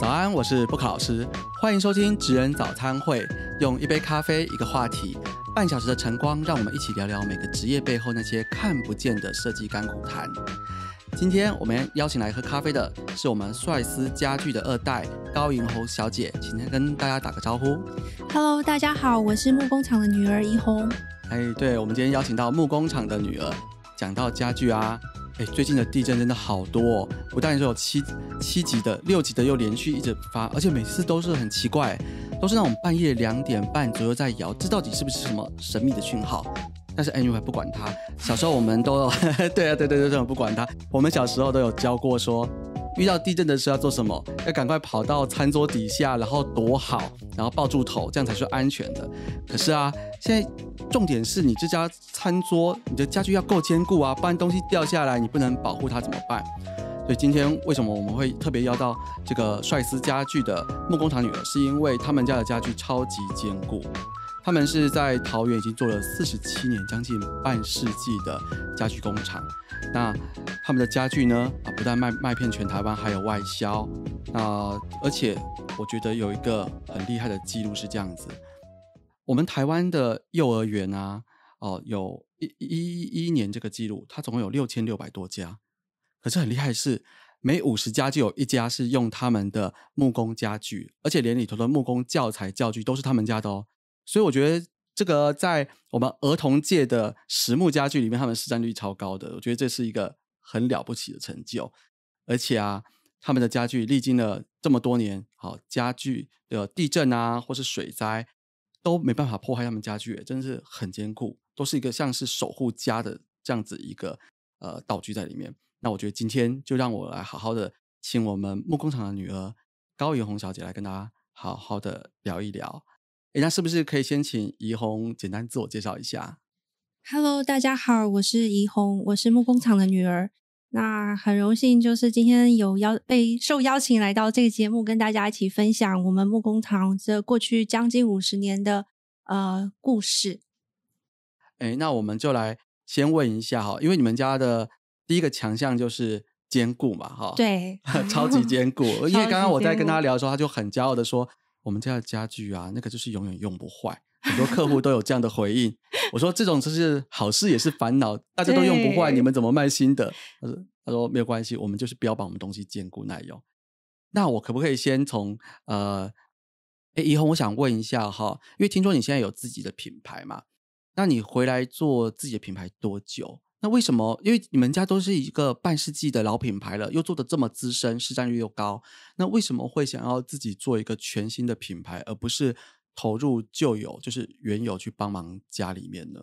早安，我是布卡老师，欢迎收听职人早餐会，用一杯咖啡，一个话题，半小时的晨光，让我们一起聊聊每个职业背后那些看不见的设计甘苦谈。今天我们邀请来喝咖啡的是我们帅斯家具的二代高银红小姐，请她跟大家打个招呼。Hello，大家好，我是木工厂的女儿一红。哎，对，我们今天邀请到木工厂的女儿，讲到家具啊，哎，最近的地震真的好多，哦，不但是有七。七级的，六级的又连续一直发，而且每次都是很奇怪，都是那种半夜两点半左右在摇，这到底是不是什么神秘的讯号？但是 anyway 不管它。小时候我们都，对啊，对对对我不管它。我们小时候都有教过，说遇到地震的时候要做什么，要赶快跑到餐桌底下，然后躲好，然后抱住头，这样才是安全的。可是啊，现在重点是你这家餐桌，你的家具要够坚固啊，不然东西掉下来，你不能保护它怎么办？所以今天为什么我们会特别邀到这个帅斯家具的木工厂女儿，是因为他们家的家具超级坚固，他们是在桃园已经做了四十七年将近半世纪的家具工厂。那他们的家具呢啊不但卖卖遍全台湾，还有外销。那而且我觉得有一个很厉害的记录是这样子：我们台湾的幼儿园啊哦有一一一年这个记录，它总共有六千六百多家。可是很厉害是，每五十家就有一家是用他们的木工家具，而且连里头的木工教材教具都是他们家的哦。所以我觉得这个在我们儿童界的实木家具里面，他们市占率超高的。我觉得这是一个很了不起的成就。而且啊，他们的家具历经了这么多年，好家具的地震啊，或是水灾都没办法破坏他们家具，真的是很坚固，都是一个像是守护家的这样子一个呃道具在里面。那我觉得今天就让我来好好的请我们木工厂的女儿高怡红小姐来跟大家好好的聊一聊。哎，那是不是可以先请怡红简单自我介绍一下？Hello，大家好，我是怡红，我是木工厂的女儿。那很荣幸，就是今天有邀被受邀请来到这个节目，跟大家一起分享我们木工厂这过去将近五十年的呃故事。哎，那我们就来先问一下哈，因为你们家的。第一个强项就是坚固嘛，哈，对，超级坚固。因为刚刚我在跟他聊的时候，他就很骄傲的说：“我们家的家具啊，那个就是永远用不坏。”很多客户都有这样的回应。我说：“这种就是好事也是烦恼，大家都用不坏，你们怎么卖新的？”他说：“他说没有关系，我们就是标榜我们东西坚固耐用。”那我可不可以先从呃，哎，怡红，我想问一下哈，因为听说你现在有自己的品牌嘛，那你回来做自己的品牌多久？那为什么？因为你们家都是一个半世纪的老品牌了，又做的这么资深，市占率又高，那为什么会想要自己做一个全新的品牌，而不是投入旧友，就是原有去帮忙家里面呢？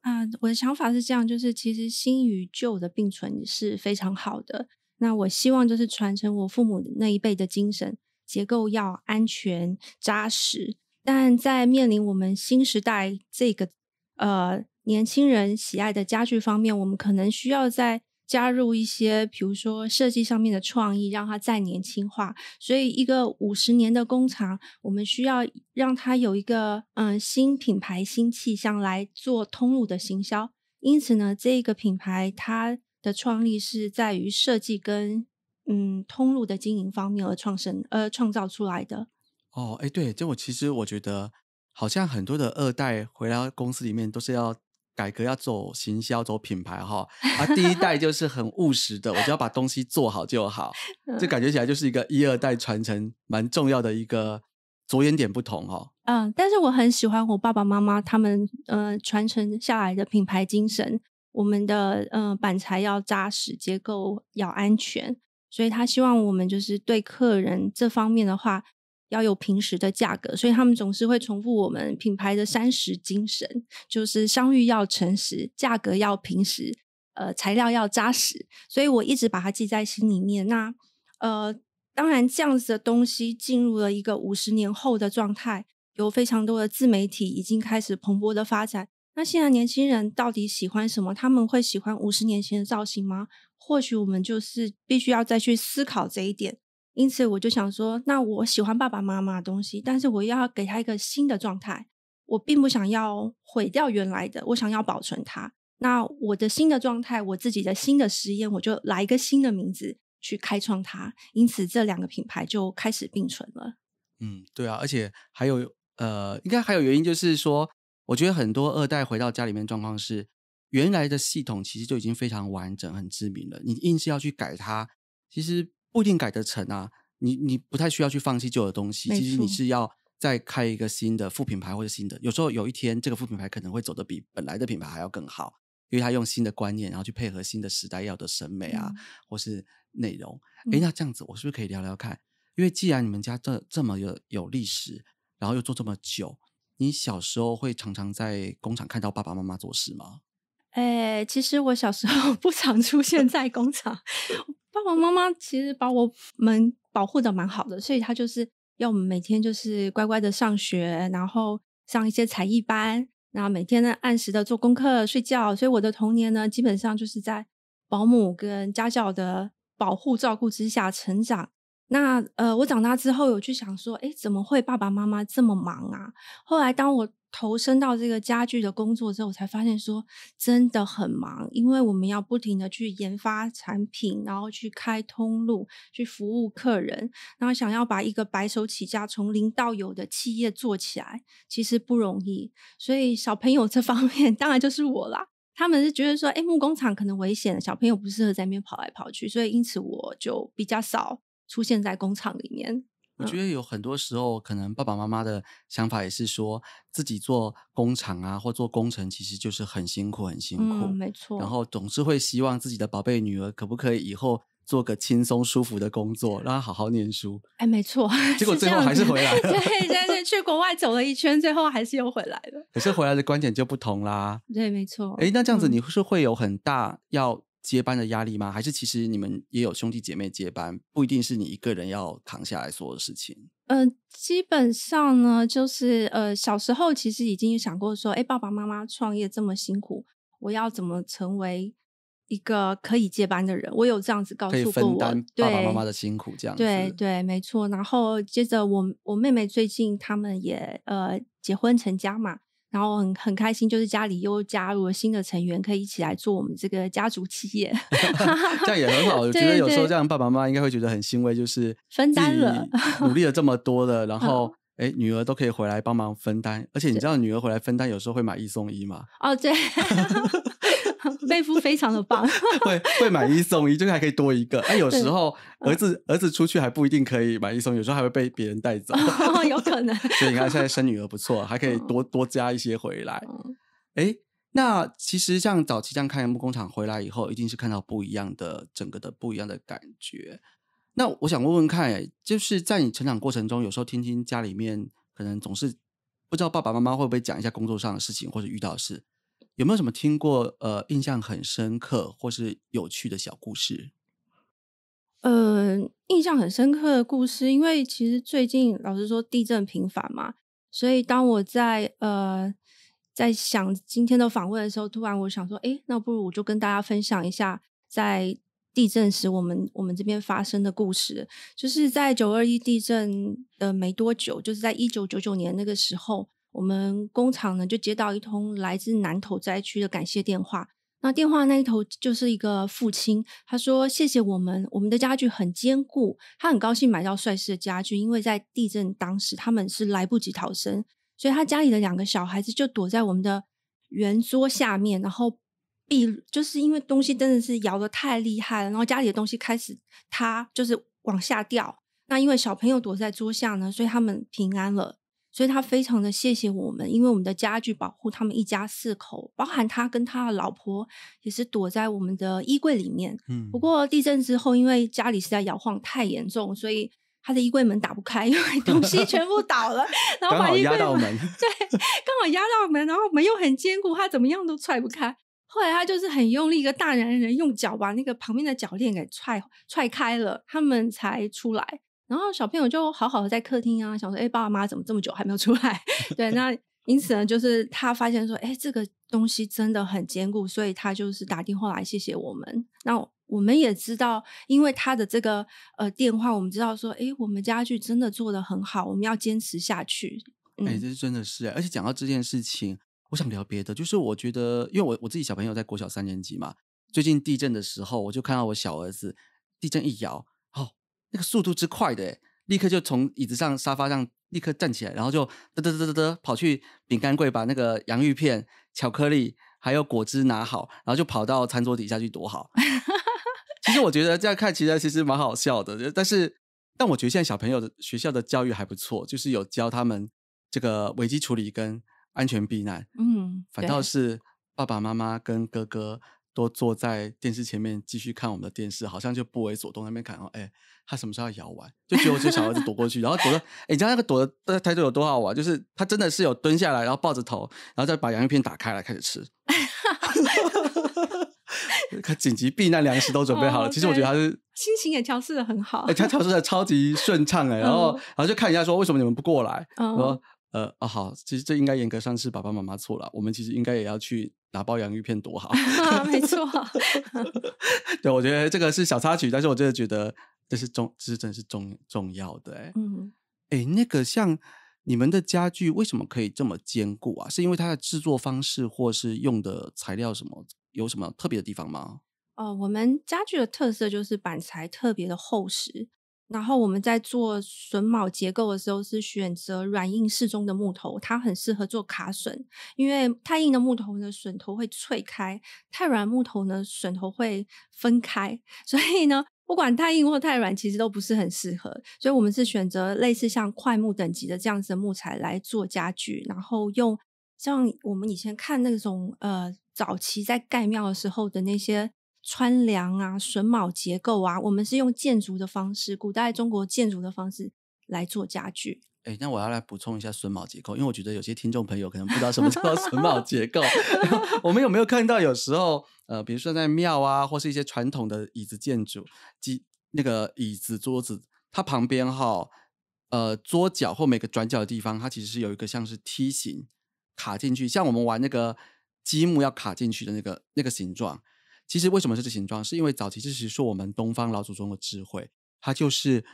啊，我的想法是这样，就是其实新与旧的并存是非常好的。那我希望就是传承我父母那一辈的精神，结构要安全扎实，但在面临我们新时代这个呃。年轻人喜爱的家具方面，我们可能需要再加入一些，比如说设计上面的创意，让它再年轻化。所以，一个五十年的工厂，我们需要让它有一个嗯新品牌、新气象来做通路的行销。因此呢，这一个品牌它的创立是在于设计跟嗯通路的经营方面而创生、而创造出来的。哦，哎，对，就我其实我觉得好像很多的二代回到公司里面都是要。改革要走行销，走品牌哈，啊，第一代就是很务实的，我就要把东西做好就好，这感觉起来就是一个一二代传承蛮重要的一个着眼点不同哈。嗯，但是我很喜欢我爸爸妈妈他们呃传承下来的品牌精神，我们的呃板材要扎实，结构要安全，所以他希望我们就是对客人这方面的话。要有平时的价格，所以他们总是会重复我们品牌的三十精神，就是相遇要诚实，价格要平时，呃，材料要扎实。所以我一直把它记在心里面。那呃，当然这样子的东西进入了一个五十年后的状态，有非常多的自媒体已经开始蓬勃的发展。那现在年轻人到底喜欢什么？他们会喜欢五十年前的造型吗？或许我们就是必须要再去思考这一点。因此，我就想说，那我喜欢爸爸妈妈的东西，但是我要给他一个新的状态。我并不想要毁掉原来的，我想要保存它。那我的新的状态，我自己的新的实验，我就来一个新的名字去开创它。因此，这两个品牌就开始并存了。嗯，对啊，而且还有呃，应该还有原因，就是说，我觉得很多二代回到家里面状况是，原来的系统其实就已经非常完整、很知名了，你硬是要去改它，其实。不一定改得成啊！你你不太需要去放弃旧的东西，其实你是要再开一个新的副品牌或者新的。有时候有一天这个副品牌可能会走得比本来的品牌还要更好，因为他用新的观念，然后去配合新的时代要的审美啊，或是内容。哎，那这样子我是不是可以聊聊看？因为既然你们家这这么有有历史，然后又做这么久，你小时候会常常在工厂看到爸爸妈妈做事吗？哎，其实我小时候 不常出现在工厂，爸爸妈妈其实把我们保护的蛮好的，所以他就是要我们每天就是乖乖的上学，然后上一些才艺班，然后每天呢按时的做功课睡觉，所以我的童年呢基本上就是在保姆跟家教的保护照顾之下成长。那呃，我长大之后有去想说，哎，怎么会爸爸妈妈这么忙啊？后来当我投身到这个家具的工作之后，我才发现说真的很忙，因为我们要不停的去研发产品，然后去开通路，去服务客人，然后想要把一个白手起家从零到有的企业做起来，其实不容易。所以小朋友这 方面当然就是我啦。他们是觉得说，哎，木工厂可能危险，小朋友不适合在那边跑来跑去，所以因此我就比较少出现在工厂里面。我觉得有很多时候，可能爸爸妈妈的想法也是说，自己做工厂啊，或做工程，其实就是很辛苦，很辛苦。嗯，没错。然后总是会希望自己的宝贝女儿，可不可以以后做个轻松舒服的工作，让她好好念书。哎，没错。结果最后还是回来。对，但是去国外走了一圈，最后还是又回来了。可是回来的观点就不同啦。对，没错。哎，那这样子你是会有很大要。接班的压力吗？还是其实你们也有兄弟姐妹接班，不一定是你一个人要扛下来所有的事情。嗯，基本上呢，就是呃，小时候其实已经有想过说，哎，爸爸妈妈创业这么辛苦，我要怎么成为一个可以接班的人？我有这样子告诉过我，爸爸妈妈的辛苦，这样对对，没错。然后接着我我妹妹最近他们也呃结婚成家嘛。然后很很开心，就是家里又加入了新的成员，可以一起来做我们这个家族企业，这样也很好。我觉得有时候这样，爸爸妈妈应该会觉得很欣慰，就是分担了，努力了这么多的，然后哎，女儿都可以回来帮忙分担。而且你知道，女儿回来分担，有时候会买一送一吗？哦，对。妹 夫非常的棒，会会买一送一，这个还可以多一个。哎，有时候儿子儿子出去还不一定可以买一送，有时候还会被别人带走，有可能。所以你看，现在生女儿不错，还可以多多加一些回来。哎，那其实像早期这样看木工厂回来以后，一定是看到不一样的整个的不一样的感觉。那我想问问看，就是在你成长过程中，有时候听听家里面可能总是不知道爸爸妈妈会不会讲一下工作上的事情或者遇到事。有没有什么听过呃印象很深刻或是有趣的小故事？呃，印象很深刻的故事，因为其实最近老实说地震频繁嘛，所以当我在呃在想今天的访问的时候，突然我想说，哎，那不如我就跟大家分享一下在地震时我们我们这边发生的故事，就是在九二一地震的没多久，就是在一九九九年那个时候。我们工厂呢，就接到一通来自南投灾区的感谢电话。那电话那一头就是一个父亲，他说：“谢谢我们，我们的家具很坚固。他很高兴买到帅氏的家具，因为在地震当时他们是来不及逃生，所以他家里的两个小孩子就躲在我们的圆桌下面。然后，避，就是因为东西真的是摇的太厉害了，然后家里的东西开始塌，就是往下掉。那因为小朋友躲在桌下呢，所以他们平安了。”所以他非常的谢谢我们，因为我们的家具保护他们一家四口，包含他跟他的老婆也是躲在我们的衣柜里面。嗯。不过地震之后，因为家里实在摇晃太严重，所以他的衣柜门打不开，因为东西全部倒了，然后把衣柜门对，刚好压到门，然后门又很坚固，他怎么样都踹不开。后来他就是很用力，一个大男人用脚把那个旁边的脚链给踹踹开了，他们才出来。然后小朋友就好好的在客厅啊，想说：“哎，爸爸妈妈怎么这么久还没有出来？” 对，那因此呢，就是他发现说：“哎，这个东西真的很坚固。”所以他就是打电话来谢谢我们。那我们也知道，因为他的这个呃电话，我们知道说：“哎，我们家具真的做的很好，我们要坚持下去。”哎，这是真的是。而且讲到这件事情，我想聊别的，就是我觉得，因为我我自己小朋友在国小三年级嘛，最近地震的时候，我就看到我小儿子地震一摇。那个速度之快的，立刻就从椅子上、沙发上立刻站起来，然后就噔噔噔噔噔跑去饼干柜，把那个洋芋片、巧克力还有果汁拿好，然后就跑到餐桌底下去躲好。其实我觉得这样看，其来其实蛮好笑的。但是，但我觉得现在小朋友的学校的教育还不错，就是有教他们这个危机处理跟安全避难。嗯，反倒是爸爸妈妈跟哥哥。都坐在电视前面继续看我们的电视，好像就不为所动。那边看哦，哎，他什么时候要摇完？就觉得我小孩子躲过去，然后躲着，哎，你知道那个躲的态度有多好玩？就是他真的是有蹲下来，然后抱着头，然后再把洋芋片打开来开始吃。哈 紧急避难粮食都准备好了，其实我觉得他是心情也调试的很好。哎，他调试的超级顺畅 哎，然后然后就看人家说为什么你们不过来？说呃啊好，其实这应该严格上是爸爸妈妈错了，我们其实应该也要去。打包洋芋片多好，没错。对，我觉得这个是小插曲，但是我真的觉得这是重，这是真是重重要的。哎，哎，那个像你们的家具为什么可以这么坚固啊？是因为它的制作方式或是用的材料什么，有什么特别的地方吗？哦，我们家具的特色就是板材特别的厚实。然后我们在做榫卯结构的时候，是选择软硬适中的木头，它很适合做卡榫。因为太硬的木头呢，榫头会脆开；太软木头呢，榫头会分开。所以呢，不管太硬或太软，其实都不是很适合。所以我们是选择类似像块木等级的这样子的木材来做家具，然后用像我们以前看那种呃，早期在盖庙的时候的那些。穿梁啊，榫卯结构啊，我们是用建筑的方式，古代中国建筑的方式来做家具。哎，那我要来补充一下榫卯结构，因为我觉得有些听众朋友可能不知道什么叫榫卯结构。我们有没有看到有时候呃，比如说在庙啊，或是一些传统的椅子建筑，即那个椅子桌子，它旁边哈，呃，桌角或每个转角的地方，它其实是有一个像是梯形卡进去，像我们玩那个积木要卡进去的那个那个形状。其实为什么是这形状？是因为早期其实是我们东方老祖宗的智慧，它就是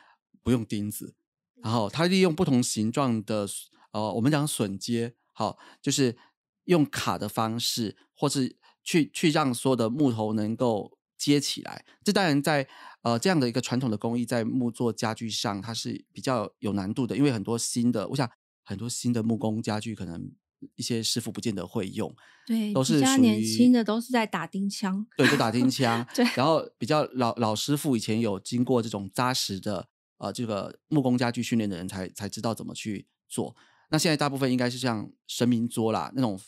不用钉子，然后它利用不同形状的，呃，我们讲榫接，好，就是用卡的方式，或是去去让所有的木头能够接起来。这当然在呃这样的一个传统的工艺，在木作家具上，它是比较有难度的，因为很多新的，我想很多新的木工家具可能。一些师傅不见得会用，对，都是属于年轻的，都是在打钉枪，对，就打 钉枪。对，然后比较老老师傅以前有经过这种扎实的呃这个木工家具训练的人才才知道怎么去做。那现在大部分应该是像神明桌啦那种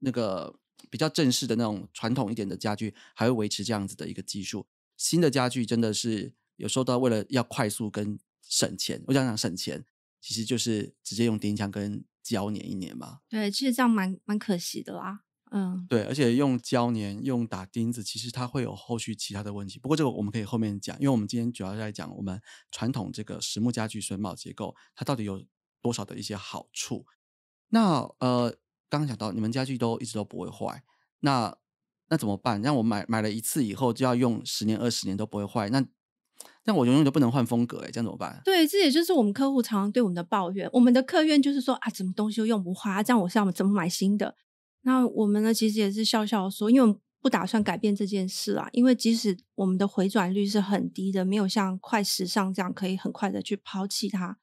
那个比较正式的那种传统一点的家具，还会维持这样子的一个技术。新的家具真的是有时候都为了要快速跟省钱，我想想省钱其实就是直接用钉枪跟。胶粘一年嘛，对，其实这样蛮蛮可惜的啦。嗯，对，而且用胶粘、用打钉子，其实它会有后续其他的问题。不过这个我们可以后面讲，因为我们今天主要在讲我们传统这个实木家具榫卯结构，它到底有多少的一些好处。那呃，刚刚讲到你们家具都一直都不会坏，那那怎么办？让我买买了一次以后就要用十年、二十年都不会坏，那？那我永远都不能换风格哎，这样怎么办？对，这也就是我们客户常常对我们的抱怨。我们的客怨就是说啊，怎么东西都用不花，这样我是要怎么买新的？那我们呢，其实也是笑笑说，因为不打算改变这件事啊，因为即使我们的回转率是很低的，没有像快时尚这样可以很快的去抛弃它。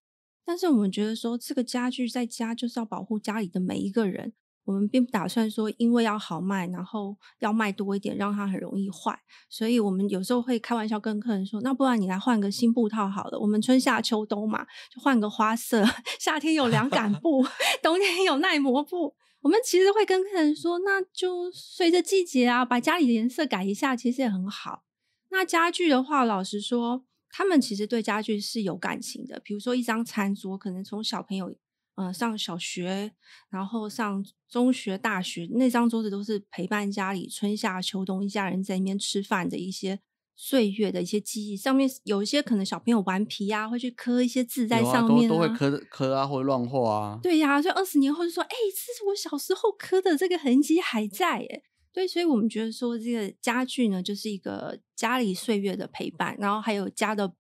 但是我们觉得说，这个家具在家就是要保护家里的每一个人。我们并不打算说，因为要好卖，然后要卖多一点，让它很容易坏。所以我们有时候会开玩笑跟客人说：“那不然你来换个新布套好了。”我们春夏秋冬嘛，就换个花色。夏天有凉感布，冬天有耐磨布。我们其实会跟客人说：“那就随着季节啊，把家里的颜色改一下，其实也很好。”那家具的话，老实说，他们其实对家具是有感情的。比如说一张餐桌，可能从小朋友。嗯，上小学，然后上中学、大学，那张桌子都是陪伴家里春夏秋冬一家人在里面吃饭的一些岁月的一些记忆。上面有一些可能小朋友顽皮啊，会去刻一些字在上面啊，都会刻刻啊，会乱画啊。对呀，所以二十年后就说：“哎，这是我小时候刻的这个痕迹还在。”哎，对，所以我们觉得说这个家具呢，就是一个家里岁月的陪伴，然后还有家的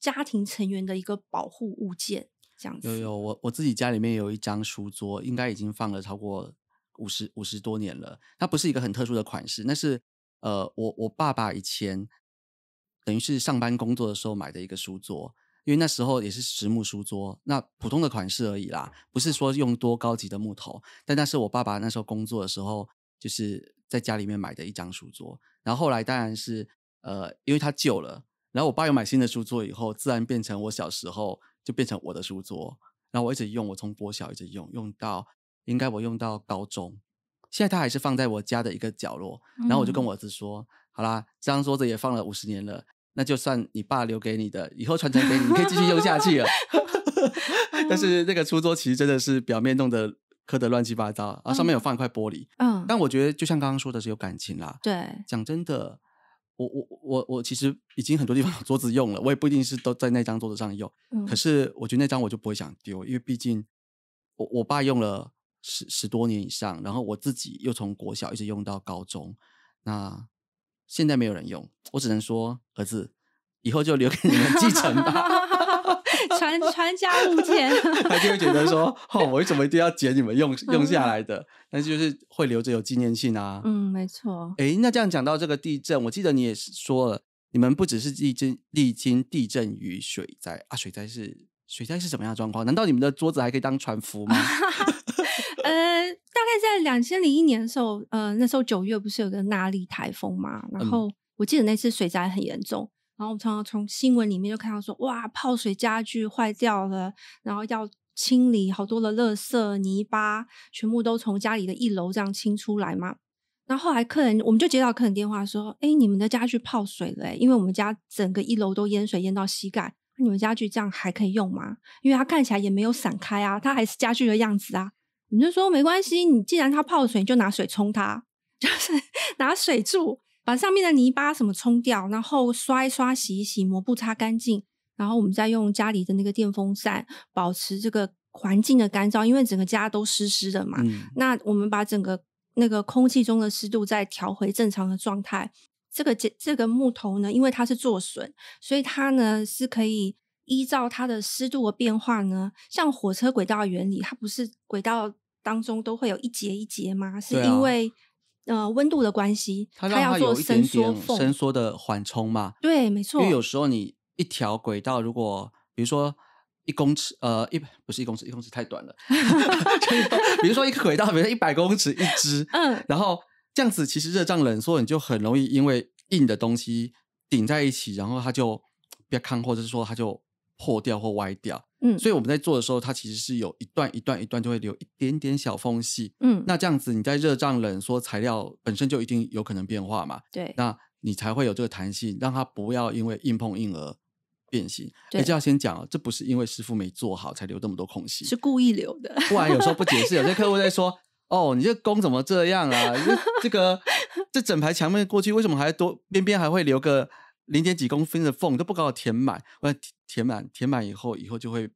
家庭成员的一个保护物件。有有，我我自己家里面有一张书桌，应该已经放了超过五十五十多年了。它不是一个很特殊的款式，那是呃，我我爸爸以前等于是上班工作的时候买的一个书桌，因为那时候也是实木书桌，那普通的款式而已啦，不是说用多高级的木头。但那是我爸爸那时候工作的时候，就是在家里面买的一张书桌。然后后来当然是呃，因为它旧了，然后我爸又买新的书桌以后，自然变成我小时候。就变成我的书桌，然后我一直用，我从国小一直用，用到应该我用到高中，现在它还是放在我家的一个角落。然后我就跟我儿子说：“好啦，这张桌子也放了五十年了，那就算你爸留给你的，以后传承给你，你可以继续用下去了。”但是那个书桌其实真的是表面弄得磕得乱七八糟，然后上面有放一块玻璃。嗯，但我觉得就像刚刚说的是有感情啦。对，讲真的。我我我我其实已经很多地方 桌子用了，我也不一定是都在那张桌子上用。可是我觉得那张我就不会想丢，因为毕竟我我爸用了十十多年以上，然后我自己又从国小一直用到高中，那现在没有人用，我只能说儿子以后就留给你们继承吧。传传家物件，他就会觉得说：“ 哦，我为什么一定要捡你们用用下来的？但就是会留着有纪念性啊。”嗯，没错。哎，那这样讲到这个地震，我记得你也说了，你们不只是历经历经地震与水灾啊，水灾是水灾是什么样状况？难道你们的桌子还可以当船夫吗？呃，大概在两千零一年的时候，呃，那时候九月不是有个纳里台风嘛？然后我记得那次水灾很严重。然后我们常常从新闻里面就看到说，哇，泡水家具坏掉了，然后要清理好多的垃圾泥巴，全部都从家里的一楼这样清出来嘛。那后来客人我们就接到客人电话说，哎，你们的家具泡水了，因为我们家整个一楼都淹水淹到膝盖，你们家具这样还可以用吗？因为它看起来也没有散开啊，它还是家具的样子啊。我们就说没关系，你既然它泡水，你就拿水冲它，就是 拿水柱。把上面的泥巴什么冲掉，然后刷一刷、洗一洗、抹布擦干净，然后我们再用家里的那个电风扇保持这个环境的干燥，因为整个家都湿湿的嘛。那我们把整个那个空气中的湿度再调回正常的状态。这个这这个木头呢，因为它是做榫，所以它呢是可以依照它的湿度的变化呢，像火车轨道原理，它不是轨道当中都会有一节一节吗？是因为。呃，温度的关系，它要做伸缩点伸缩的缓冲嘛。对，没错。因为有时候你一条轨道，如果比如说一公尺，呃，一不是一公尺，一公尺太短了。比如说一个轨道，比如说一百公尺一支，嗯，然后这样子其实热胀冷缩，你就很容易因为硬的东西顶在一起，然后它就较抗，或者是说它就。破掉或歪掉，嗯，所以我们在做的时候，它其实是有一段一段一段就会留一点点小缝隙，嗯，那这样子你在热胀冷缩，材料本身就一定有可能变化嘛，对，那你才会有这个弹性，让它不要因为硬碰硬而变形。而就要先讲，这不是因为师傅没做好才留这么多空隙，是故意留的，不然有时候不解释，有些客户在说，哦，你这工怎么这样啊？这个这整排墙面过去，为什么还多边边还会留个？零点几公分的缝都不搞填满，我填满填满以后，以后就会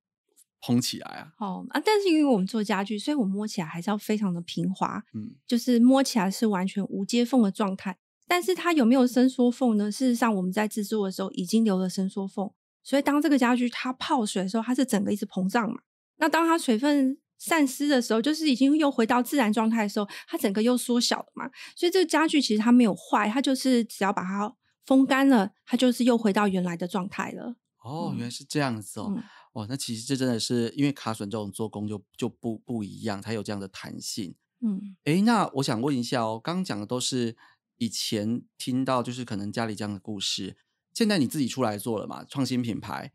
膨起来啊。哦啊，但是因为我们做家具，所以我摸起来还是要非常的平滑，嗯，就是摸起来是完全无接缝的状态。但是它有没有伸缩缝呢？事实上，我们在制作的时候已经留了伸缩缝，所以当这个家具它泡水的时候，它是整个一直膨胀嘛。那当它水分散失的时候，就是已经又回到自然状态的时候，它整个又缩小了嘛。所以这个家具其实它没有坏，它就是只要把它。风干了，它就是又回到原来的状态了。哦，原来是这样子哦。哦，那其实这真的是因为卡榫这种做工就就不不一样，它有这样的弹性。嗯，哎，那我想问一下哦，刚讲的都是以前听到，就是可能家里这样的故事。现在你自己出来做了嘛？创新品牌？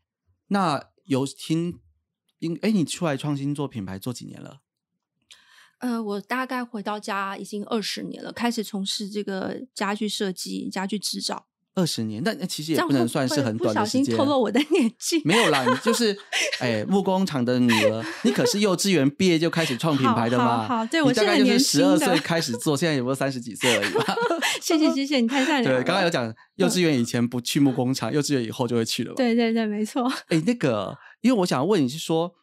那有听？应哎，你出来创新做品牌做几年了？呃，我大概回到家已经二十年了，开始从事这个家具设计、家具制造。二十年，但那其实也不能算是很短的时间。不小心透露我的年纪，没有啦，你就是，哎，木工厂的女儿，你可是幼稚园毕业就开始创品牌的吗？好，好，对我现在就是十二岁开始做，现在也不过三十几岁而已吧。谢谢，谢谢，你太善良。对，刚刚有讲幼稚园以前不去木工厂，幼稚园以后就会去了。对对对，没错。哎，那个，因为我想问你是说，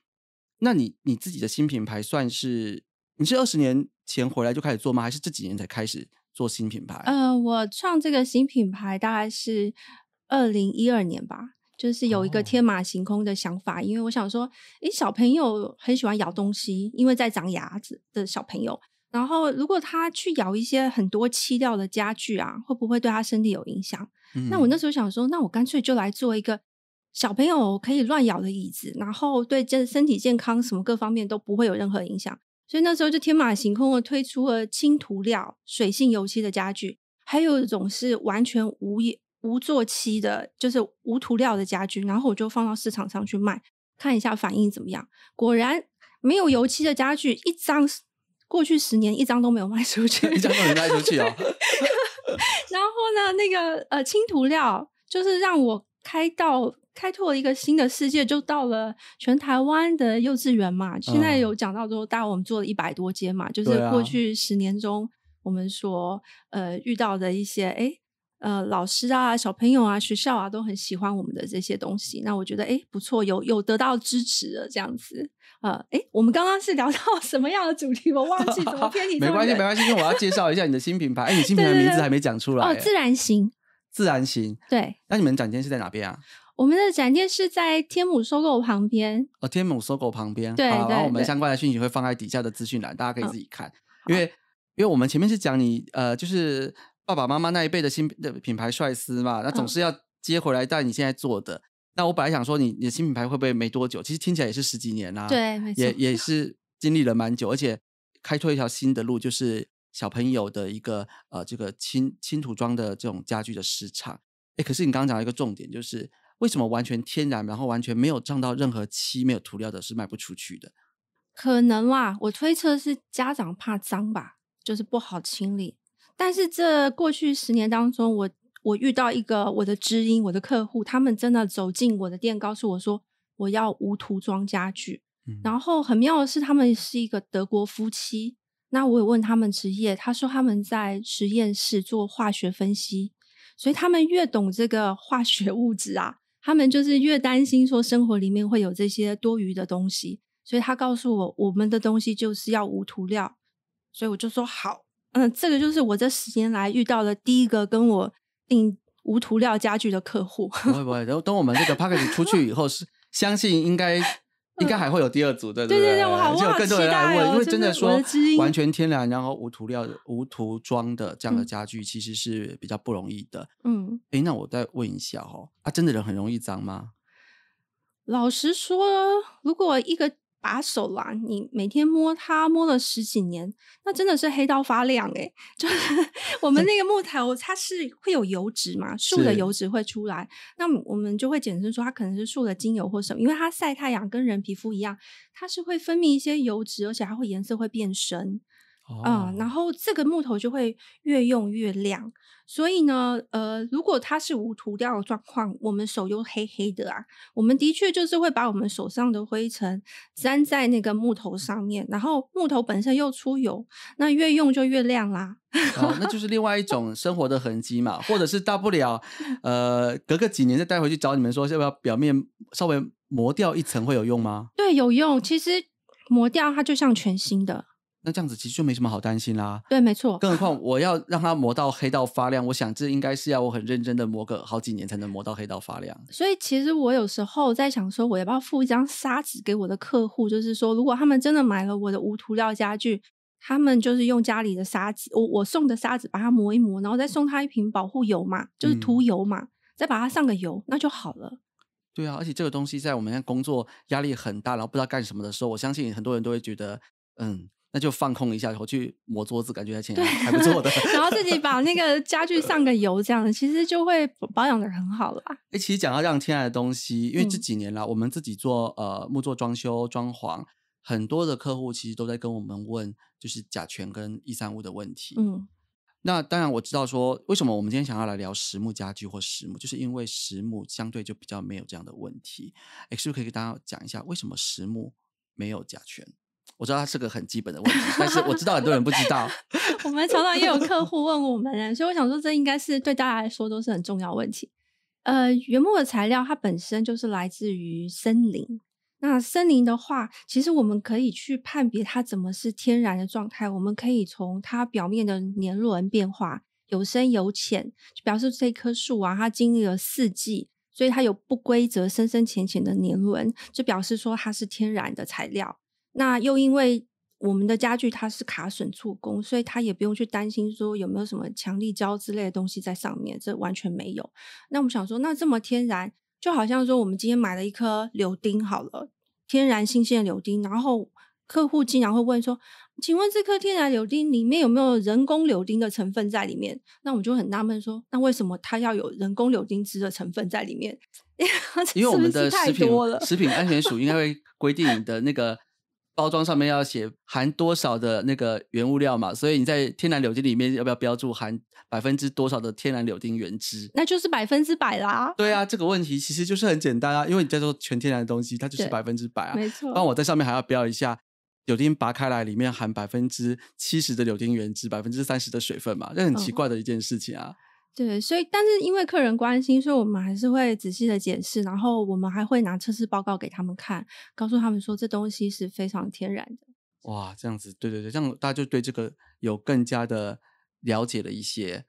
那你你自己的新品牌算是你是二十年前回来就开始做吗？还是这几年才开始？做新品牌，呃，我创这个新品牌大概是二零一二年吧，就是有一个天马行空的想法，因为我想说，诶，小朋友很喜欢咬东西，因为在长牙子的小朋友，然后如果他去咬一些很多漆料的家具啊，会不会对他身体有影响？那我那时候想说，那我干脆就来做一个小朋友可以乱咬的椅子，然后对这身体健康什么各方面都不会有任何影响。所以那时候就天马行空的推出了清涂料、水性油漆的家具，还有一种是完全无无做漆的，就是无涂料的家具。然后我就放到市场上去卖，看一下反应怎么样。果然，没有油漆的家具，一张过去十年一张都没有卖出去，一张都没卖出去啊。然后呢，那个呃，清涂料就是让我开到。开拓了一个新的世界，就到了全台湾的幼稚园嘛。现在有讲到说，大概我们做了一百多间嘛，就是过去十年中，我们所呃遇到的一些哎呃老师啊、小朋友啊、学校啊都很喜欢我们的这些东西。那我觉得哎不错，有有得到支持了这样子呃，哎，我们刚刚是聊到 什么样的主题？我忘记昨天你没关系，没关系，因为我要介绍一下你的新品牌。哎，你新品牌名字还没讲出来哦，自然型，自然型，对。那你们展厅是在哪边啊？我们的展店是在天母收购旁边。哦，天母收购旁边，对然后我们相关的讯息会放在底下的资讯栏，大家可以自己看。因为，因为我们前面是讲你，呃，就是爸爸妈妈那一辈的新的品牌帅斯嘛，那总是要接回来带你现在做的。那我本来想说你，你的新品牌会不会没多久？其实听起来也是十几年啦，对，也也是经历了蛮久，而且开拓一条新的路，就是小朋友的一个呃这个轻轻涂装的这种家具的市场。哎，可是你刚刚讲一个重点就是。为什么完全天然，然后完全没有上到任何漆、没有涂料的，是卖不出去的？可能啦，我推测是家长怕脏吧，就是不好清理。但是这过去十年当中，我我遇到一个我的知音、我的客户，他们真的走进我的店，告诉我说我要无涂装家具。然后很妙的是，他们是一个德国夫妻。那我也问他们职业，他说他们在实验室做化学分析，所以他们越懂这个化学物质啊。他们就是越担心说生活里面会有这些多余的东西，所以他告诉我，我们的东西就是要无涂料，所以我就说好，嗯，这个就是我这十年来遇到的第一个跟我订无涂料家具的客户。不会不会，等等我们这个 podcast 出去以后，是相信应该。应该还会有第二组，对对对，我好期待为真的，完全天然，然后无涂料、无涂装的这样的家具，其实是比较不容易的。嗯，哎，那我再问一下哦，啊，真的人很容易脏吗？老实说，如果一个。把手啦，你每天摸它，摸了十几年，那真的是黑到发亮诶。就 我们那个木头，它是会有油脂嘛，树的油脂会出来，那我们就会简称说，它可能是树的精油或什么，因为它晒太阳跟人皮肤一样，它是会分泌一些油脂，而且它会颜色会变深。啊，然后这个木头就会越用越亮，所以呢，呃，如果它是无涂料的状况，我们手又黑黑的啊，我们的确就是会把我们手上的灰尘粘在那个木头上面，然后木头本身又出油，那越用就越亮啦。啊，那就是另外一种生活的痕迹嘛，或者是大不了，呃，隔个几年再带回去找你们说要不要表面稍微磨掉一层会有用吗？对，有用，其实磨掉它就像全新的。那这样子其实就没什么好担心啦。对，没错。更何况我要让它磨到黑到发亮，我想这应该是要我很认真的磨个好几年才能磨到黑到发亮。所以其实我有时候在想说，我要不要附一张砂纸给我的客户，就是说，如果他们真的买了我的无涂料家具，他们就是用家里的砂纸，我我送的砂纸把它磨一磨，然后再送他一瓶保护油嘛，就是涂油嘛，再把它上个油，那就好了。对啊，而且这个东西在我们工作压力很大，然后不知道干什么的时候，我相信很多人都会觉得，嗯。那就放空一下，后去抹桌子，感觉还挺还不错的。然后自己把那个家具上个油，这样其实就会保养的很好了。哎，其实讲到让亲爱的东西，因为这几年啦，我们自己做呃木作装修装潢，很多的客户其实都在跟我们问，就是甲醛跟一三五的问题。嗯，那当然我知道说为什么我们今天想要来聊实木家具或实木，就是因为实木相对就比较没有这样的问题。不是可以跟大家讲一下，为什么实木没有甲醛。我知道它是个很基本的问题，但是我知道很多人不知道。我们常常也有客户问我们，所以我想说，这应该是对大家来说都是很重要问题。呃，原木的材料它本身就是来自于森林。那森林的话，其实我们可以去判别它怎么是天然的状态。我们可以从它表面的年轮变化有深有浅，就表示这棵树啊，它经历了四季，所以它有不规则深深浅浅的年轮，就表示说它是天然的材料。那又因为我们的家具它是卡榫触工，所以它也不用去担心说有没有什么强力胶之类的东西在上面，这完全没有。那我们想说，那这么天然，就好像说我们今天买了一颗柳丁好了，天然新鲜柳丁，然后客户经常会问说，请问这颗天然柳丁里面有没有人工柳丁的成分在里面？那我们就很纳闷说，那为什么它要有人工柳丁汁的成分在里面？因为我们的食品安全署应该会规定的那个。包装上面要写含多少的那个原物料嘛，所以你在天然柳丁里面要不要标注含百分之多少的天然柳丁原汁？那就是百分之百啦。对啊，这个问题其实就是很简单啊，因为你在做全天然的东西，它就是百分之百啊。没错。那我在上面还要标一下柳丁拔开来里面含百分之七十的柳丁原汁，百分之三十的水分嘛，这很奇怪的一件事情啊。对，所以但是因为客人关心，所以我们还是会仔细的解释，然后我们还会拿测试报告给他们看，告诉他们说这东西是非常天然的。哇，这样子，对对对，这样大家就对这个有更加的了解了一些。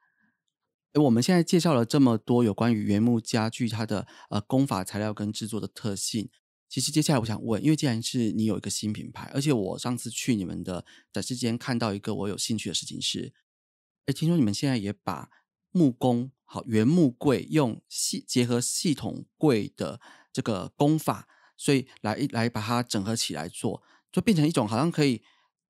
哎，我们现在介绍了这么多有关于原木家具它的呃工法、材料跟制作的特性，其实接下来我想问，因为既然是你有一个新品牌，而且我上次去你们的展示间看到一个我有兴趣的事情是，哎，听说你们现在也把木工好，原木柜用系结合系统柜的这个工法，所以来来把它整合起来做，就变成一种好像可以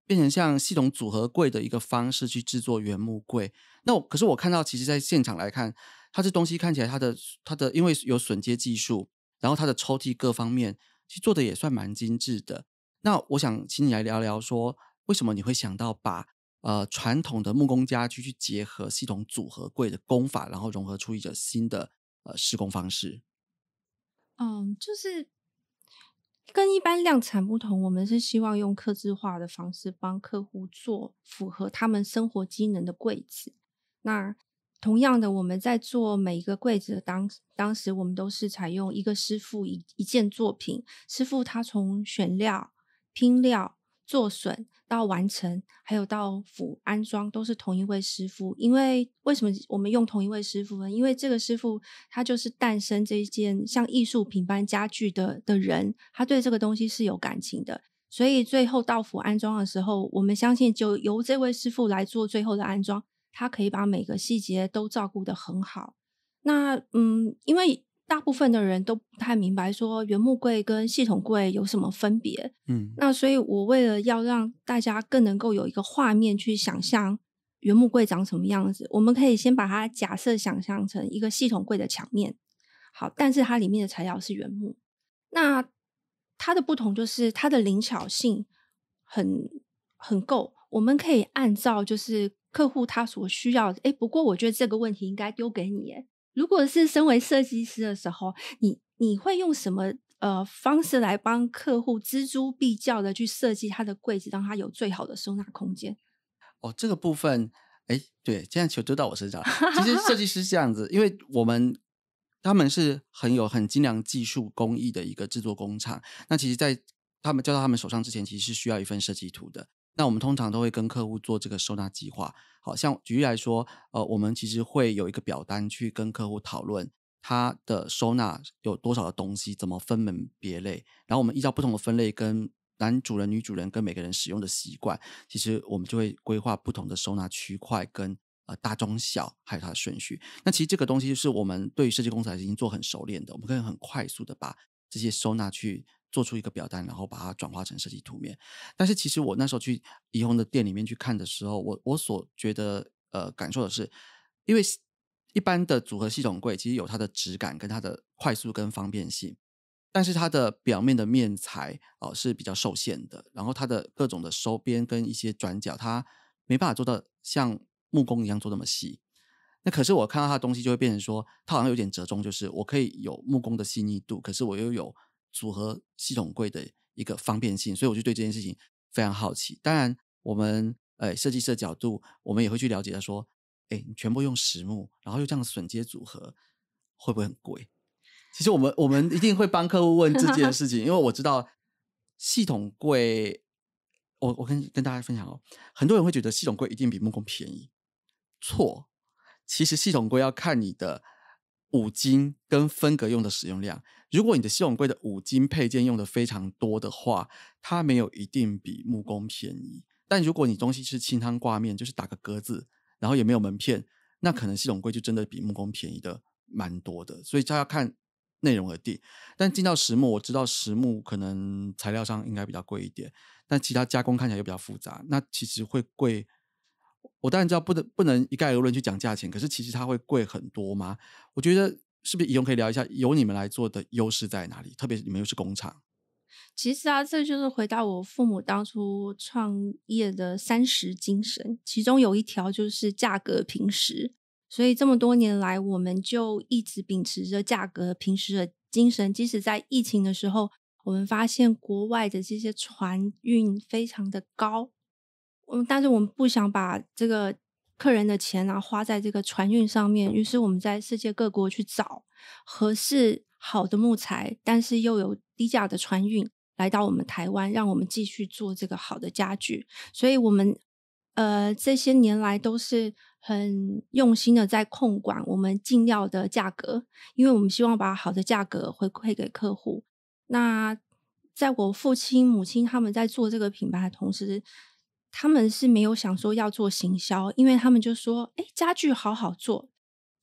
变成像系统组合柜的一个方式去制作原木柜。那我可是我看到，其实在现场来看，它这东西看起来，它的它的因为有榫接技术，然后它的抽屉各方面，其实做的也算蛮精致的。那我想请你来聊聊，说为什么你会想到把。呃，传统的木工家具去结合系统组合柜的工法，然后融合出一种新的呃施工方式。嗯，就是跟一般量产不同，我们是希望用刻字化的方式帮客户做符合他们生活机能的柜子。那同样的，我们在做每一个柜子的当当时，我们都是采用一个师傅一一件作品，师傅他从选料、拼料。做损到完成，还有到府安装都是同一位师傅。因为为什么我们用同一位师傅呢？因为这个师傅他就是诞生这件像艺术品般家具的的人，他对这个东西是有感情的。所以最后到府安装的时候，我们相信就由这位师傅来做最后的安装，他可以把每个细节都照顾的很好。那嗯，因为。大部分的人都不太明白说原木柜跟系统柜有什么分别。嗯，那所以我为了要让大家更能够有一个画面去想象原木柜长什么样子，我们可以先把它假设想象成一个系统柜的墙面。好，但是它里面的材料是原木，那它的不同就是它的灵巧性很很够，我们可以按照就是客户他所需要的。哎，不过我觉得这个问题应该丢给你。如果是身为设计师的时候，你你会用什么呃方式来帮客户锱铢必较的去设计他的柜子，让他有最好的收纳空间？哦，这个部分，哎，对，现在球丢到我身上。其实设计 师是这样子，因为我们他们是很有很精良技术工艺的一个制作工厂。那其实，在他们交到他们手上之前，其实是需要一份设计图的。那我们通常都会跟客户做这个收纳计划。好像举例来说，呃，我们其实会有一个表单去跟客户讨论他的收纳有多少的东西，怎么分门别类。然后我们依照不同的分类，跟男主人、女主人跟每个人使用的习惯，其实我们就会规划不同的收纳区块跟呃大、中、小还有它的顺序。那其实这个东西就是我们对于设计公司已经做很熟练的，我们可以很快速的把这些收纳去。做出一个表单，然后把它转化成设计图面。但是其实我那时候去怡虹的店里面去看的时候，我我所觉得呃感受的是，因为一般的组合系统柜其实有它的质感跟它的快速跟方便性，但是它的表面的面材哦是比较受限的。然后它的各种的收边跟一些转角，它没办法做到像木工一样做那么细。那可是我看到它的东西就会变成说，它好像有点折中，就是我可以有木工的细腻度，可是我又有。组合系统柜的一个方便性，所以我就对这件事情非常好奇。当然，我们诶设计师的角度，我们也会去了解，他说，哎，你全部用实木，然后又这样榫接组合，会不会很贵？其实我们我们一定会帮客户问这件事情，因为我知道系统柜，我我跟跟大家分享哦，很多人会觉得系统柜一定比木工便宜，错，其实系统柜要看你的。五金跟分隔用的使用量，如果你的系统柜的五金配件用的非常多的话，它没有一定比木工便宜。但如果你东西是清汤挂面，就是打个格子，然后也没有门片，那可能系统柜就真的比木工便宜的蛮多的，所以这要看内容而定。但进到实木，我知道实木可能材料上应该比较贵一点，但其他加工看起来又比较复杂，那其实会贵。我当然知道不能不能一概而论去讲价钱，可是其实它会贵很多吗？我觉得是不是以用可以聊一下，由你们来做的优势在哪里？特别是你们又是工厂。其实啊，这就是回到我父母当初创业的三十精神，其中有一条就是价格平实，所以这么多年来，我们就一直秉持着价格平实的精神，即使在疫情的时候，我们发现国外的这些船运非常的高。但是我们不想把这个客人的钱啊花在这个船运上面，于是我们在世界各国去找合适好的木材，但是又有低价的船运来到我们台湾，让我们继续做这个好的家具。所以，我们呃这些年来都是很用心的在控管我们进料的价格，因为我们希望把好的价格回馈给客户。那在我父亲、母亲他们在做这个品牌的同时。他们是没有想说要做行销，因为他们就说：“哎，家具好好做，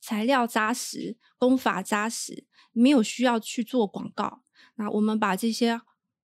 材料扎实，工法扎实，没有需要去做广告。那我们把这些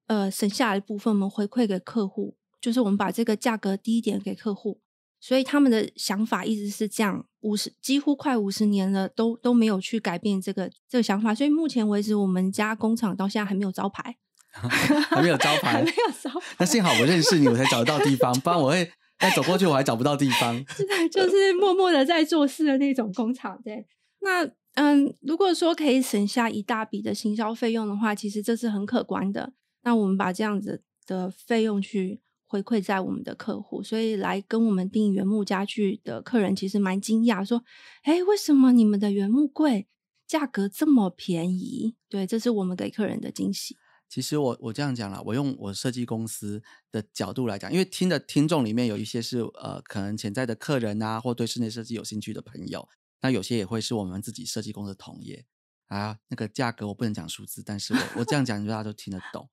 呃省下来的部分，我们回馈给客户，就是我们把这个价格低一点给客户。所以他们的想法一直是这样，五十几乎快五十年了，都都没有去改变这个这个想法。所以目前为止，我们家工厂到现在还没有招牌。” 还没有招牌，没有招。那幸好我认识你，我才找得到地方，不然我会，哎，走过去我还找不到地方。就是默默的在做事的那种工厂，对。那嗯，如果说可以省下一大笔的行销费用的话，其实这是很可观的。那我们把这样子的费用去回馈在我们的客户，所以来跟我们订原木家具的客人，其实蛮惊讶，说，哎，为什么你们的原木柜价格这么便宜？对，这是我们给客人的惊喜。其实我我这样讲了，我用我设计公司的角度来讲，因为听的听众里面有一些是呃可能潜在的客人啊，或对室内设计有兴趣的朋友，那有些也会是我们自己设计公司的同业啊。那个价格我不能讲数字，但是我我这样讲，你家都听得懂。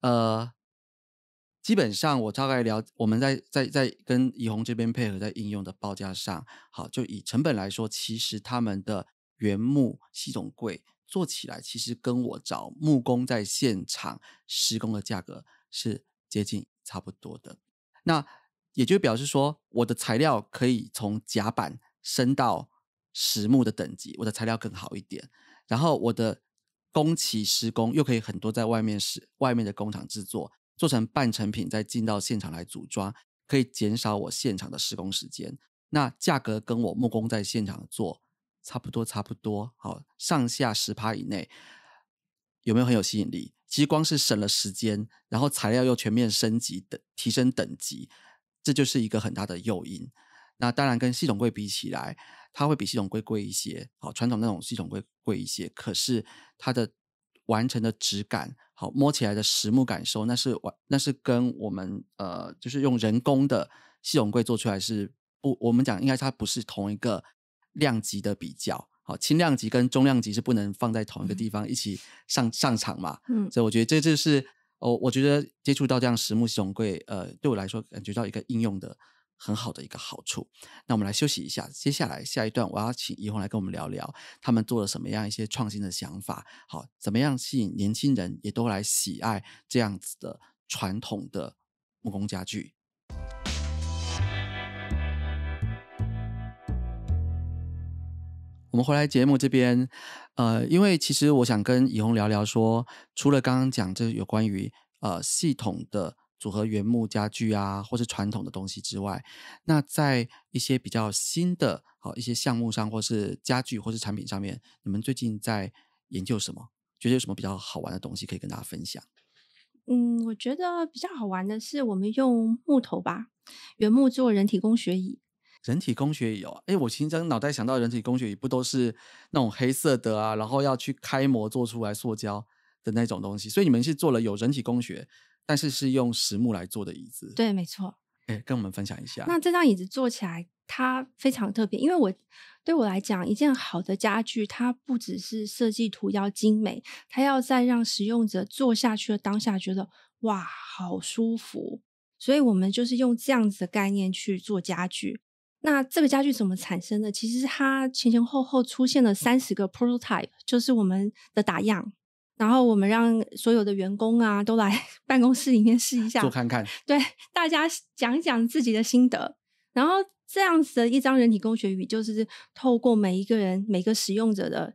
呃，基本上我大概了，我们在在在跟怡红这边配合在应用的报价上，好，就以成本来说，其实他们的原木系统柜。做起来其实跟我找木工在现场施工的价格是接近差不多的。那也就表示说，我的材料可以从甲板升到实木的等级，我的材料更好一点。然后我的工期施工又可以很多在外面是外面的工厂制作，做成半成品再进到现场来组装，可以减少我现场的施工时间。那价格跟我木工在现场做。差不多，差不多，好，上下十趴以内，有没有很有吸引力？其实光是省了时间，然后材料又全面升级的提升等级，这就是一个很大的诱因。那当然跟系统柜比起来，它会比系统柜贵一些，好，传统那种系统柜贵一些。可是它的完成的质感，好，摸起来的实木感受，那是完，那是跟我们呃，就是用人工的系统柜做出来是不，我们讲应该它不是同一个。量级的比较，好，轻量级跟重量级是不能放在同一个地方一起上上场嘛，嗯，所以我觉得这就是，哦，我觉得接触到这样实木统柜，呃，对我来说感觉到一个应用的很好的一个好处。那我们来休息一下，接下来下一段我要请怡红来跟我们聊聊，他们做了什么样一些创新的想法，好，怎么样吸引年轻人也都来喜爱这样子的传统的木工家具。我们回来节目这边，呃，因为其实我想跟以红聊聊说，除了刚刚讲这有关于呃系统的组合原木家具啊，或是传统的东西之外，那在一些比较新的好一些项目上，或是家具或是产品上面，你们最近在研究什么？觉得有什么比较好玩的东西可以跟大家分享？嗯，我觉得比较好玩的是，我们用木头吧，原木做人体工学椅。人体工学椅有，哎，我平常脑袋想到人体工学椅，不都是那种黑色的啊？然后要去开模做出来塑胶的那种东西。所以你们是做了有人体工学，但是是用实木来做的椅子。对，没错。哎，跟我们分享一下。那这张椅子坐起来，它非常特别，因为我对我来讲，一件好的家具，它不只是设计图要精美，它要在让使用者坐下去的当下觉得哇，好舒服。所以我们就是用这样子的概念去做家具。那这个家具怎么产生的？其实它前前后后出现了三十个 prototype，就是我们的打样，然后我们让所有的员工啊都来 办公室里面试一下，做看看。对，大家讲一讲自己的心得，然后这样子的一张人体工学椅，就是透过每一个人每个使用者的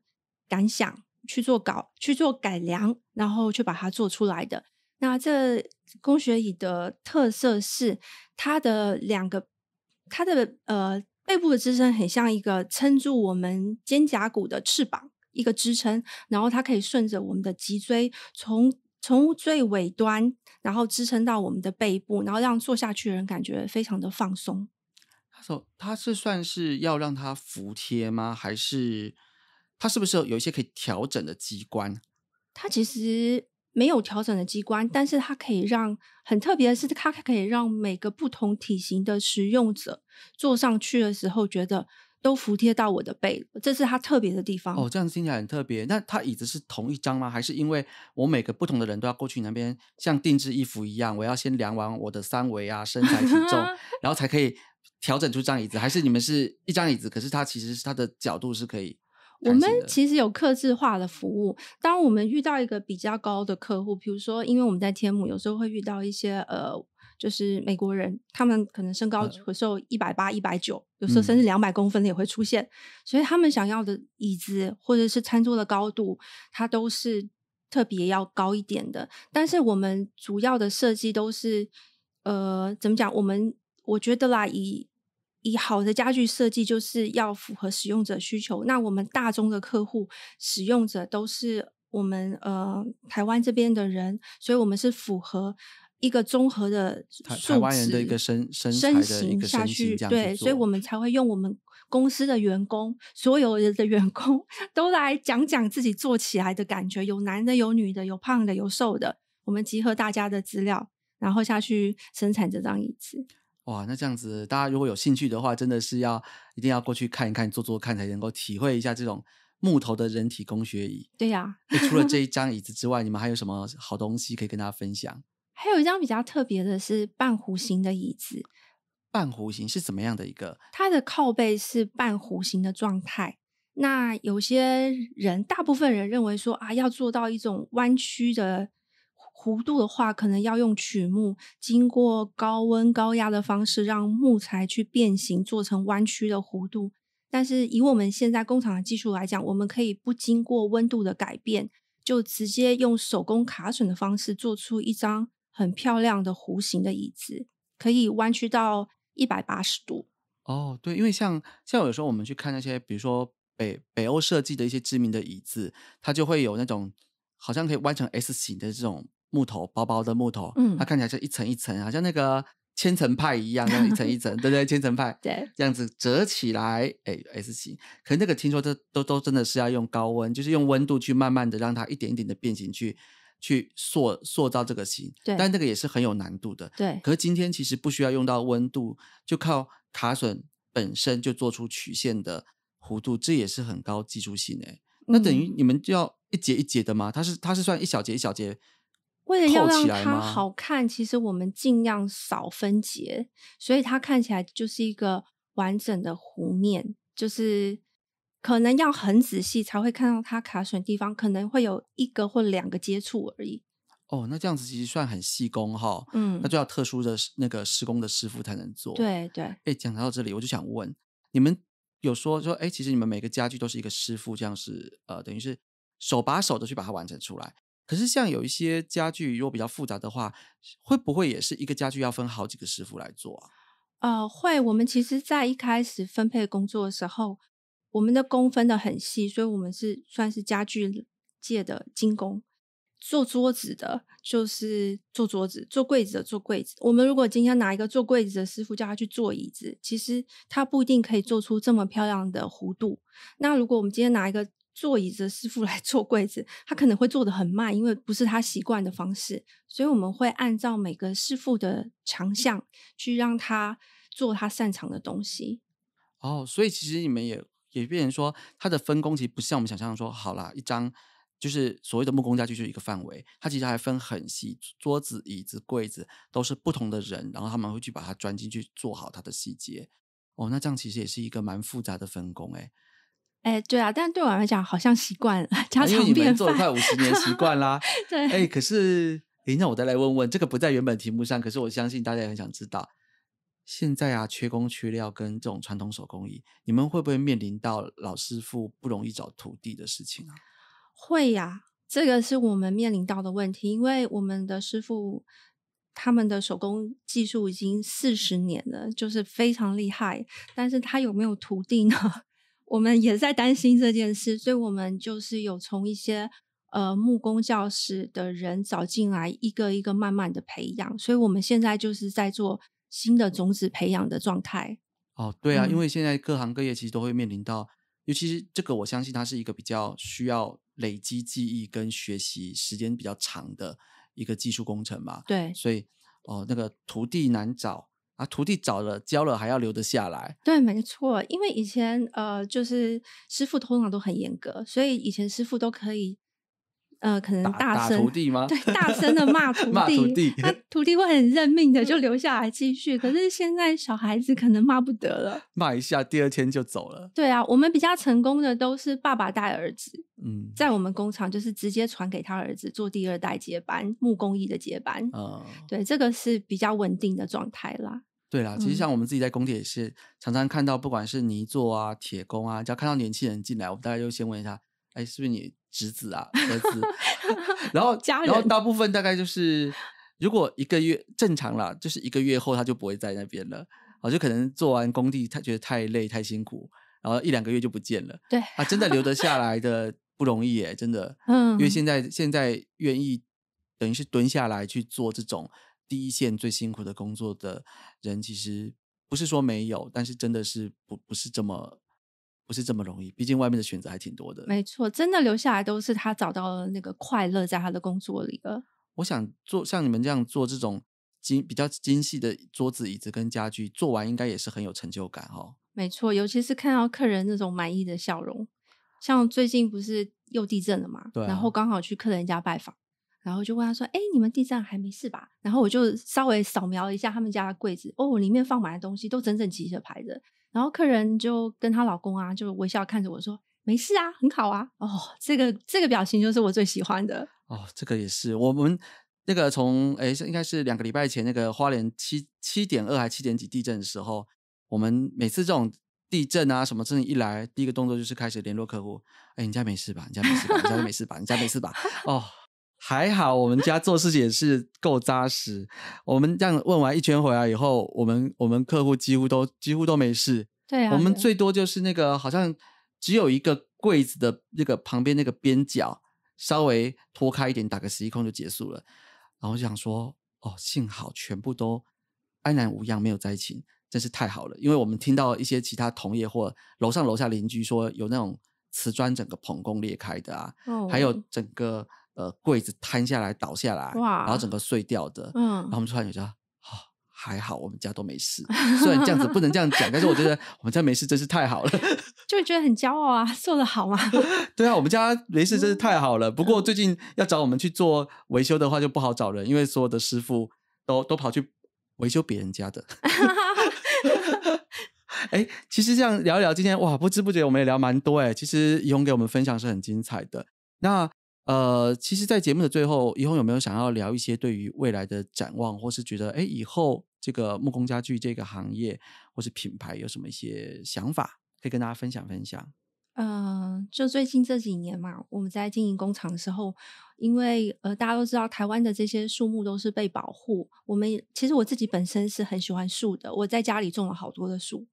感想去做稿、去做改良，然后去把它做出来的。那这工学椅的特色是它的两个。它的呃背部的支撑很像一个撑住我们肩胛骨的翅膀，一个支撑，然后它可以顺着我们的脊椎从从最尾端，然后支撑到我们的背部，然后让坐下去的人感觉非常的放松。他说他是算是要让它服帖吗？还是它是不是有一些可以调整的机关？它其实。没有调整的机关，但是它可以让很特别的是，它可以让每个不同体型的使用者坐上去的时候，觉得都服贴到我的背，这是它特别的地方。哦，这样听起来很特别。那它椅子是同一张吗？还是因为我每个不同的人都要过去那边，像定制衣服一样，我要先量完我的三围啊、身材、体重，然后才可以调整出张椅子？还是你们是一张椅子，可是它其实是它的角度是可以？我们其实有客制化的服务。当我们遇到一个比较高的客户，比如说，因为我们在天幕有时候会遇到一些呃，就是美国人，他们可能身高会瘦一百八、一百九，有时候甚至两百公分的也会出现，所以他们想要的椅子或者是餐桌的高度，它都是特别要高一点的。但是我们主要的设计都是呃，怎么讲？我们我觉得啦，以以好的家具设计就是要符合使用者需求。那我们大宗的客户使用者都是我们呃台湾这边的人，所以我们是符合一个综合的数湾人的一个身身身形下去，对，所以我们才会用我们公司的员工，所有人的员工 都来讲讲自己做起来的感觉，有男的，有女的，有胖的，有瘦的。我们集合大家的资料，然后下去生产这张椅子。哇，那这样子，大家如果有兴趣的话，真的是要一定要过去看一看、坐坐看，才能够体会一下这种木头的人体工学椅。对呀，除了这一 张椅子之外，你们还有什么好东西可以跟大家分享？还有一张比较特别的是半弧形的椅子。半弧形是怎么样的一个？它的靠背是半弧形的状态。那有些人，大部分人认为说啊，要做到一种弯曲的。弧度的话，可能要用曲木，经过高温高压的方式，让木材去变形，做成弯曲的弧度。但是以我们现在工厂的技术来讲，我们可以不经过温度的改变，就直接用手工卡榫的方式，做出一张很漂亮的弧形的椅子，可以弯曲到一百八十度。哦，对，因为像像有时候我们去看那些，比如说北北欧设计的一些知名的椅子，它就会有那种好像可以弯成 S 型的这种。木头，薄薄的木头，嗯，它看起来像一层一层，好像那个千层派一样那一层一层，对不对？千层派，对，这样子折起来，哎，S 型。可是那个听说这都都真的是要用高温，就是用温度去慢慢的让它一点一点的变形，去去塑塑造这个形。但那个也是很有难度的。对，可是今天其实不需要用到温度，就靠卡榫本身就做出曲线的弧度，这也是很高技术性哎。那等于你们就要一节一节的吗？它是它是算一小节一小节。为了要让它好看，其实我们尽量少分解，所以它看起来就是一个完整的弧面，就是可能要很仔细才会看到它卡损的地方，可能会有一个或两个接触而已。哦，那这样子其实算很细工哈，嗯，那就要特殊的那个施工的师傅才能做。对对，哎，讲到这里，我就想问，你们有说说，哎，其实你们每个家具都是一个师傅这样是，呃，等于是手把手的去把它完成出来。可是，像有一些家具，如果比较复杂的话，会不会也是一个家具要分好几个师傅来做啊？呃，会。我们其实，在一开始分配工作的时候，我们的工分的很细，所以我们是算是家具界的精工。做桌子的，就是做桌子；做柜子的，做柜子。我们如果今天拿一个做柜子的师傅叫他去做椅子，其实他不一定可以做出这么漂亮的弧度。那如果我们今天拿一个坐椅子的师傅来做 柜子，他可能会做的很慢，因为不是他习惯的方式，所以我们会按照每个师傅的强项去让他做他擅长的东西。哦，所以其实你们也也变成说，他的分工其实不像我们想象说，好啦，一张就是所谓的木工家具就是一个范围，它其实还分很细，桌子、椅子、柜子都是不同的人，然后他们会去把它钻进去做好它的细节。哦，那这样其实也是一个蛮复杂的分工，哎。哎，对啊，但对我来讲，好像习惯家常便饭。因为你们做快五十年，习惯啦。对，哎，可是，哎，那我再来问问，这个不在原本题目上，可是我相信大家也很想知道，现在啊，缺工缺料跟这种传统手工艺，你们会不会面临到老师傅不容易找徒弟的事情啊？会呀，这个是我们面临到的问题，因为我们的师傅他们的手工技术已经四十年了，就是非常厉害，但是他有没有徒弟呢？我们也在担心这件事，所以我们就是有从一些呃木工教室的人找进来，一个一个慢慢的培养，所以我们现在就是在做新的种子培养的状态。哦，对啊，因为现在各行各业其实都会面临到，尤其是这个，我相信它是一个比较需要累积记忆跟学习时间比较长的一个技术工程嘛。对，所以哦那个徒弟难找。徒弟找了教了还要留得下来？对，没错，因为以前呃，就是师傅通常都很严格，所以以前师傅都可以呃，可能大声徒弟吗？对，大声的 骂徒弟，他徒弟会很认命的就留下来继续。可是现在小孩子可能骂不得了，骂一下第二天就走了。对啊，我们比较成功的都是爸爸带儿子，嗯，在我们工厂就是直接传给他儿子做第二代接班木工艺的接班嗯，对，这个是比较稳定的状态啦。对啦，其实像我们自己在工地也是常常看到，不管是泥作啊、铁工啊，只要看到年轻人进来，我们大概就先问一下，哎，是不是你侄子啊、儿子？然后，然后大部分大概就是，如果一个月正常啦，就是一个月后他就不会在那边了，啊，就可能做完工地他觉得太累太辛苦，然后一两个月就不见了。对啊，真的留得下来的不容易耶，真的。嗯，因为现在现在愿意等于是蹲下来去做这种。第一线最辛苦的工作的人，其实不是说没有，但是真的是不不是这么不是这么容易。毕竟外面的选择还挺多的。没错，真的留下来都是他找到了那个快乐在他的工作里了。我想做像你们这样做这种精比较精细的桌子、椅子跟家具，做完应该也是很有成就感哈。没错，尤其是看到客人那种满意的笑容。像最近不是又地震了嘛？对，然后刚好去客人家拜访。然后就问他说：“哎，你们地震还没事吧？”然后我就稍微扫描一下他们家的柜子，哦，里面放满的东西都整整齐齐的排着。然后客人就跟她老公啊，就微笑看着我说：“没事啊，很好啊。”哦，这个这个表情就是我最喜欢的。哦，这个也是我们那个从哎，应该是两个礼拜前那个花莲七七点二还七点几地震的时候，我们每次这种地震啊，什么震一来，第一个动作就是开始联络客户：“哎，你家没事吧？你家没事吧？你家没事吧？你家没事吧？”哦。还好我们家做事情也是够扎实。我们这样问完一圈回来以后，我们我们客户几乎都几乎都没事。对啊，我们最多就是那个好像只有一个柜子的那个旁边那个边角稍微脱开一点，打个十一孔就结束了。然后就想说，哦，幸好全部都安然无恙，没有灾情，真是太好了。因为我们听到一些其他同业或楼上楼下邻居说有那种瓷砖整个膨工裂开的啊，还有整个。呃，柜子坍下来倒下来，然后整个碎掉的。嗯，然后我们突然觉得，还好我们家都没事。虽然这样子不能这样讲，但是我觉得 我们家没事真是太好了，就觉得很骄傲啊，做得好嘛。对啊，我们家没事真是太好了。不过最近要找我们去做维修的话就不好找人，因为所有的师傅都都跑去维修别人家的。哎，其实这样聊一聊，今天哇，不知不觉我们也聊蛮多哎。其实怡红给我们分享是很精彩的。那。呃，其实，在节目的最后，以后有没有想要聊一些对于未来的展望，或是觉得哎，以后这个木工家具这个行业，或是品牌有什么一些想法，可以跟大家分享分享？嗯，就最近这几年嘛，我们在经营工厂的时候，因为呃，大家都知道台湾的这些树木都是被保护，我们其实我自己本身是很喜欢树的，我在家里种了好多的树。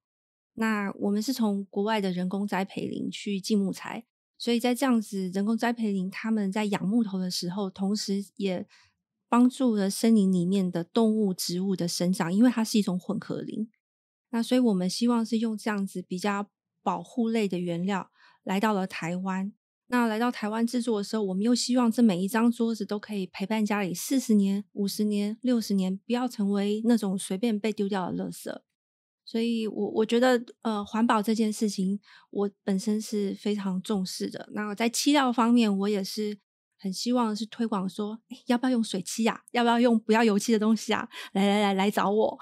那我们是从国外的人工栽培林去进木材。所以在这样子人工栽培林，他们在养木头的时候，同时也帮助了森林里面的动物、植物的生长，因为它是一种混合林。那所以我们希望是用这样子比较保护类的原料来到了台湾。那来到台湾制作的时候，我们又希望这每一张桌子都可以陪伴家里四十年、五十年、六十年，不要成为那种随便被丢掉的垃圾。所以，我我觉得，呃，环保这件事情，我本身是非常重视的。那在漆料方面，我也是很希望是推广说，要不要用水漆呀？要不要用不要油漆的东西啊？来来来，来找我。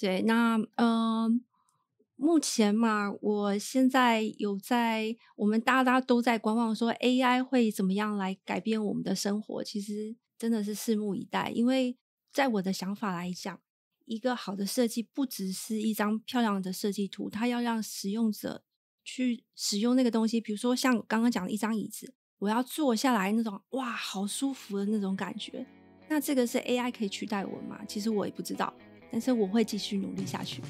对，那嗯，目前嘛，我现在有在，我们大家都在观望说 AI 会怎么样来改变我们的生活。其实真的是拭目以待，因为在我的想法来讲。一个好的设计不只是一张漂亮的设计图，它要让使用者去使用那个东西。比如说像刚刚讲的一张椅子，我要坐下来那种，哇，好舒服的那种感觉。那这个是 AI 可以取代我吗？其实我也不知道，但是我会继续努力下去。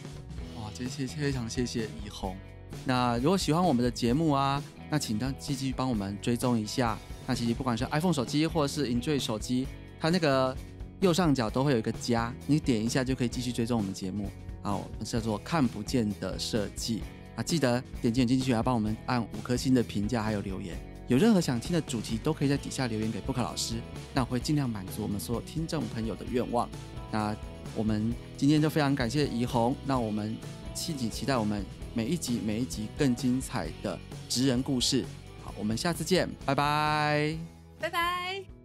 哇，谢谢，非常谢谢怡红。那如果喜欢我们的节目啊，那请当积极帮我们追踪一下。那其实不管是 iPhone 手机或者是 a n r o d 手机，它那个。右上角都会有一个加，你点一下就可以继续追踪我们节目。好，我们叫做看不见的设计啊，记得点击进去，要帮我们按五颗星的评价，还有留言。有任何想听的主题，都可以在底下留言给布克老师，那我会尽量满足我们所有听众朋友的愿望。那我们今天就非常感谢怡红，那我们敬请期待我们每一集每一集更精彩的职人故事。好，我们下次见，拜拜，拜拜。